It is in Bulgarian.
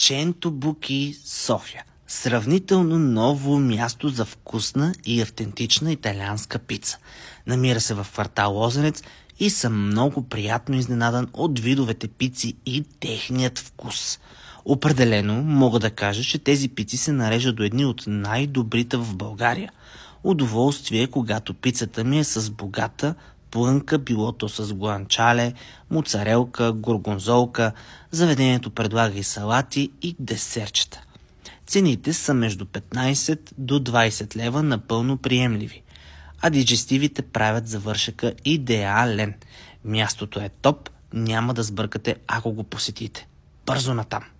Ченто Буки, София. Сравнително ново място за вкусна и автентична италианска пица. Намира се в квартал Лозенец и съм много приятно изненадан от видовете пици и техният вкус. Определено мога да кажа, че тези пици се нарежат до едни от най-добрите в България. Удоволствие, когато пицата ми е с богата, плънка, било то с гланчале, моцарелка, горгонзолка. Заведението предлага и салати и десерчета. Цените са между 15 до 20 лева напълно приемливи, а диджестивите правят завършека идеален. Мястото е топ, няма да сбъркате, ако го посетите. Бързо натам!